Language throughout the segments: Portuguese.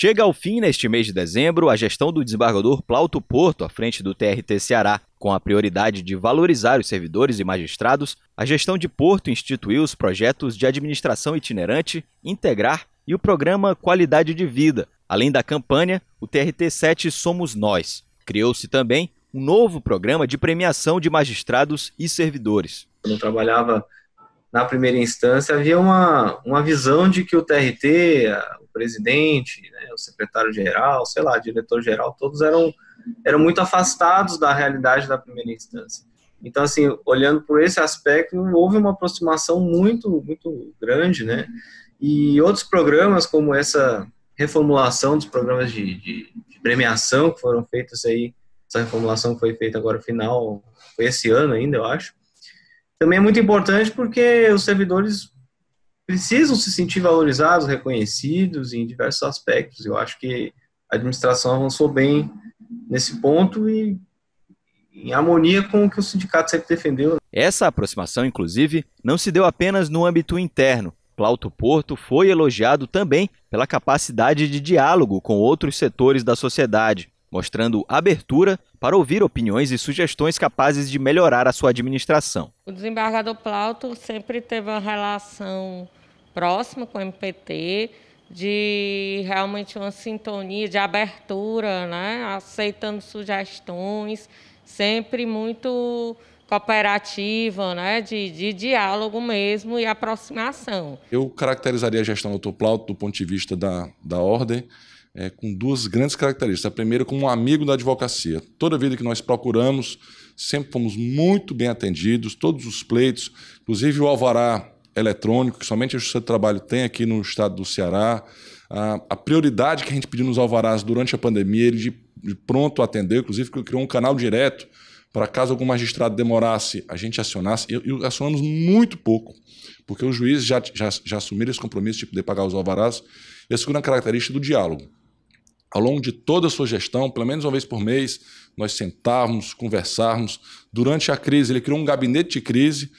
Chega ao fim neste mês de dezembro a gestão do desembargador Plauto Porto à frente do TRT Ceará. Com a prioridade de valorizar os servidores e magistrados, a gestão de Porto instituiu os projetos de administração itinerante, integrar e o programa Qualidade de Vida. Além da campanha, o TRT 7 Somos Nós. Criou-se também um novo programa de premiação de magistrados e servidores. Quando trabalhava na primeira instância, havia uma, uma visão de que o TRT, o presidente, né, secretário-geral, sei lá, diretor-geral, todos eram, eram muito afastados da realidade da primeira instância. Então, assim, olhando por esse aspecto, houve uma aproximação muito, muito grande, né? E outros programas, como essa reformulação dos programas de, de, de premiação que foram feitos aí, essa reformulação que foi feita agora final, foi esse ano ainda, eu acho, também é muito importante porque os servidores precisam se sentir valorizados, reconhecidos em diversos aspectos. Eu acho que a administração avançou bem nesse ponto e em harmonia com o que o sindicato sempre defendeu. Né? Essa aproximação, inclusive, não se deu apenas no âmbito interno. Plauto Porto foi elogiado também pela capacidade de diálogo com outros setores da sociedade, mostrando abertura para ouvir opiniões e sugestões capazes de melhorar a sua administração. O desembargador Plauto sempre teve uma relação próximo com o MPT, de realmente uma sintonia, de abertura, né? aceitando sugestões, sempre muito cooperativa, né? de, de diálogo mesmo e aproximação. Eu caracterizaria a gestão do Plauto do ponto de vista da, da ordem. É, com duas grandes características. A primeira, como um amigo da advocacia. Toda vida que nós procuramos, sempre fomos muito bem atendidos, todos os pleitos, inclusive o alvará eletrônico, que somente a Justiça do Trabalho tem aqui no estado do Ceará. A, prioridade que a gente pediu nos alvarás durante a pandemia, ele de, pronto atendeu, inclusive criou um canal direto para caso algum magistrado demorasse, a gente acionasse. E, acionamos muito pouco, porque os juízes já, já, já assumiram esse compromisso de poder pagar os alvarás. E a segunda característica é do diálogo. Ao longo de toda a sua gestão, pelo menos uma vez por mês, nós sentávamos conversávamos Durante a crise, ele criou um gabinete de crise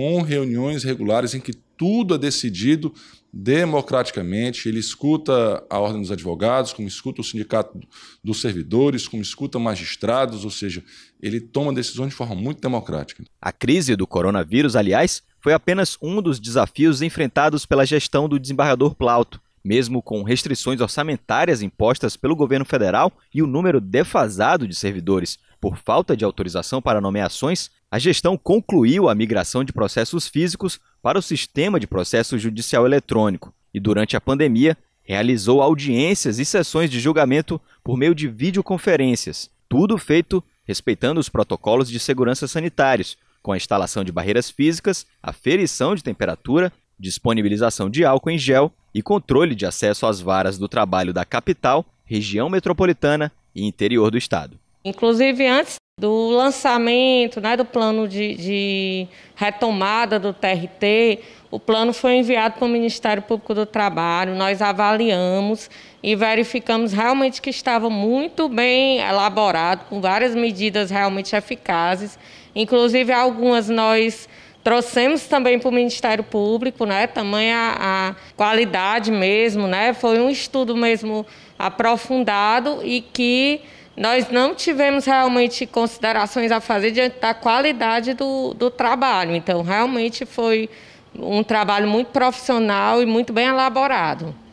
com reuniões regulares em que tudo é decidido democraticamente. Ele escuta a Ordem dos Advogados, como escuta o Sindicato dos Servidores, como escuta magistrados, ou seja, ele toma decisões de forma muito democrática. A crise do coronavírus, aliás, foi apenas um dos desafios enfrentados pela gestão do desembargador Plauto. Mesmo com restrições orçamentárias impostas pelo governo federal e o número defasado de servidores por falta de autorização para nomeações, a gestão concluiu a migração de processos físicos para o sistema de processo judicial eletrônico e, durante a pandemia, realizou audiências e sessões de julgamento por meio de videoconferências, tudo feito respeitando os protocolos de segurança sanitários, com a instalação de barreiras físicas, aferição de temperatura, disponibilização de álcool em gel e controle de acesso às varas do trabalho da capital, região metropolitana e interior do estado. Inclusive, antes do lançamento, né, do plano de, de retomada do TRT, o plano foi enviado para o Ministério Público do Trabalho, nós avaliamos e verificamos realmente que estava muito bem elaborado, com várias medidas realmente eficazes, inclusive algumas nós trouxemos também para o Ministério Público, né, também a, a qualidade mesmo, né, foi um estudo mesmo aprofundado e que nós não tivemos realmente considerações a fazer diante da qualidade do, do trabalho. Então, realmente foi um trabalho muito profissional e muito bem elaborado.